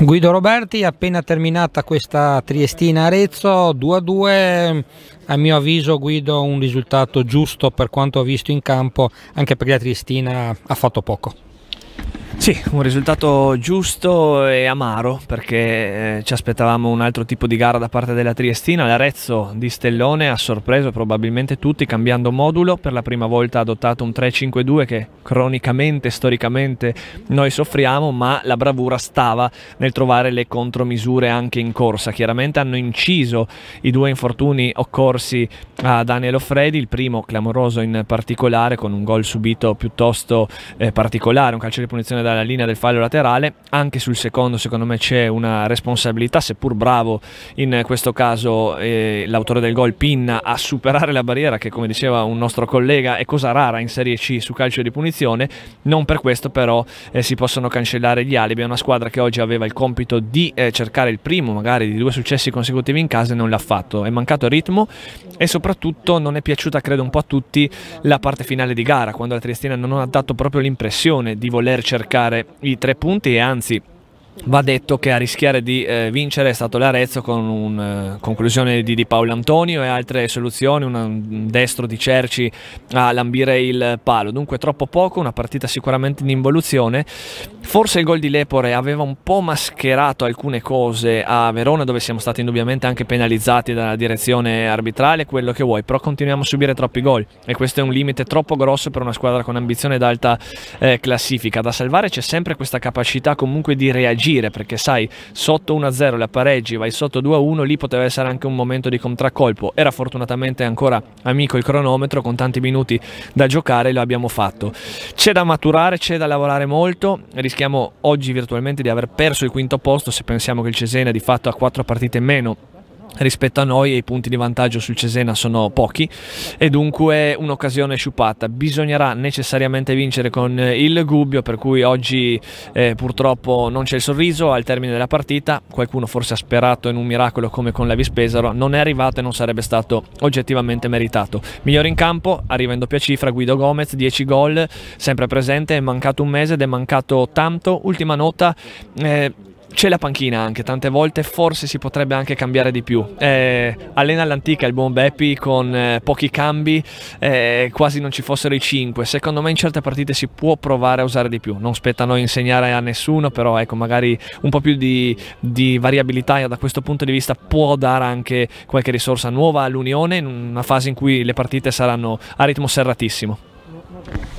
Guido Roberti, appena terminata questa Triestina Arezzo, 2-2, a mio avviso Guido un risultato giusto per quanto ho visto in campo, anche perché la Triestina ha fatto poco. Sì, un risultato giusto e amaro perché eh, ci aspettavamo un altro tipo di gara da parte della Triestina. L'Arezzo di Stellone ha sorpreso probabilmente tutti cambiando modulo, per la prima volta ha adottato un 3-5-2 che cronicamente, storicamente noi soffriamo, ma la bravura stava nel trovare le contromisure anche in corsa. Chiaramente hanno inciso i due infortuni occorsi a Daniel Offredi, il primo clamoroso in particolare con un gol subito piuttosto eh, particolare, un calcio di punizione da dalla linea del fallo laterale, anche sul secondo secondo me c'è una responsabilità, seppur bravo in questo caso eh, l'autore del gol Pinna a superare la barriera che come diceva un nostro collega è cosa rara in Serie C su calcio di punizione, non per questo però eh, si possono cancellare gli alibi, è una squadra che oggi aveva il compito di eh, cercare il primo magari di due successi consecutivi in casa e non l'ha fatto, è mancato il ritmo e soprattutto non è piaciuta credo un po' a tutti la parte finale di gara quando la Triestina non ha dato proprio l'impressione di voler cercare cercare i tre punti e anzi Va detto che a rischiare di eh, vincere è stato l'Arezzo con una eh, conclusione di, di, Paolo Antonio e altre soluzioni, una, un destro di Cerci a lambire il palo. Dunque troppo poco, una partita sicuramente in involuzione. Forse il gol di Lepore aveva un po' mascherato alcune cose a Verona dove siamo stati indubbiamente anche penalizzati dalla direzione arbitrale, quello che vuoi, però continuiamo a subire troppi gol e questo è un limite troppo grosso per una squadra con ambizione ed alta eh, classifica. Da salvare c'è sempre questa capacità comunque di reagire reagire perché sai sotto 1-0 la pareggi vai sotto 2-1 lì poteva essere anche un momento di contraccolpo era fortunatamente ancora amico il cronometro con tanti minuti da giocare lo abbiamo fatto c'è da maturare c'è da lavorare molto rischiamo oggi virtualmente di aver perso il quinto posto se pensiamo che il Cesena di fatto ha 4 partite in meno rispetto a noi e i punti di vantaggio sul Cesena sono pochi e dunque un'occasione sciupata. Bisognerà necessariamente vincere con eh, il Gubbio per cui oggi eh, purtroppo non c'è il sorriso al termine della partita, qualcuno forse ha sperato in un miracolo come con la Vispesaro, non è arrivato e non sarebbe stato oggettivamente meritato. Migliore in campo, arriva in doppia cifra Guido Gomez, 10 gol, sempre presente, è mancato un mese ed è mancato tanto. Ultima nota, eh, c'è la panchina anche, tante volte forse si potrebbe anche cambiare di più. Eh, allena all'antica il buon Beppi con eh, pochi cambi, eh, quasi non ci fossero i 5. Secondo me in certe partite si può provare a usare di più. Non spetta a noi insegnare a nessuno, però ecco, magari un po' più di, di variabilità da questo punto di vista può dare anche qualche risorsa nuova all'Unione in una fase in cui le partite saranno a ritmo serratissimo.